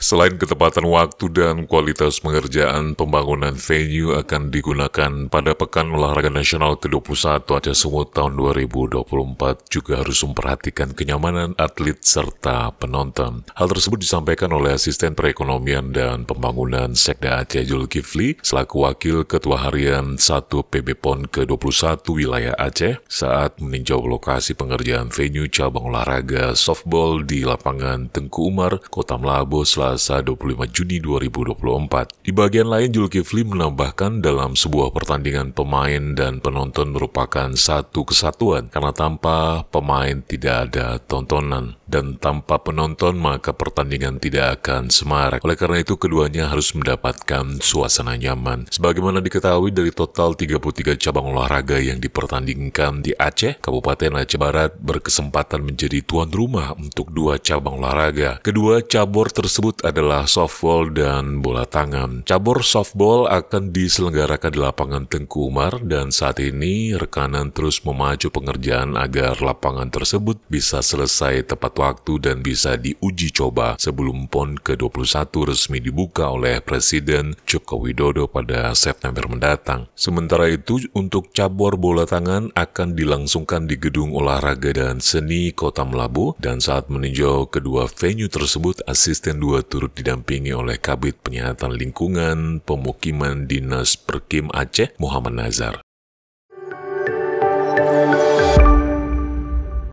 Selain ketepatan waktu dan kualitas pengerjaan, pembangunan venue akan digunakan pada Pekan Olahraga Nasional ke-21 Aceh Sumut tahun 2024 juga harus memperhatikan kenyamanan atlet serta penonton. Hal tersebut disampaikan oleh Asisten Perekonomian dan Pembangunan Sekda Aceh Kifli, selaku Wakil Ketua Harian 1 PB PON ke-21 wilayah Aceh saat meninjau lokasi pengerjaan venue cabang olahraga softball di lapangan Tengku Umar, Kota Melabo, Selatan Selasa 25 Juni 2024. Di bagian lain, Julkifli menambahkan dalam sebuah pertandingan pemain dan penonton merupakan satu kesatuan karena tanpa pemain tidak ada tontonan dan tanpa penonton maka pertandingan tidak akan semarak. Oleh karena itu keduanya harus mendapatkan suasana nyaman. Sebagaimana diketahui dari total 33 cabang olahraga yang dipertandingkan di Aceh, Kabupaten Aceh Barat berkesempatan menjadi tuan rumah untuk dua cabang olahraga. Kedua cabur tersebut adalah softball dan bola tangan. Cabur softball akan diselenggarakan di lapangan Tengku Umar dan saat ini rekanan terus memacu pengerjaan agar lapangan tersebut bisa selesai tepat waktu dan bisa diuji coba sebelum PON ke-21 resmi dibuka oleh Presiden Joko Widodo pada September mendatang. Sementara itu, untuk cabur bola tangan akan dilangsungkan di Gedung Olahraga dan Seni Kota Melabu dan saat meninjau kedua venue tersebut, asisten dua turut didampingi oleh Kabit Penyihatan Lingkungan Pemukiman Dinas Perkim Aceh, Muhammad Nazar.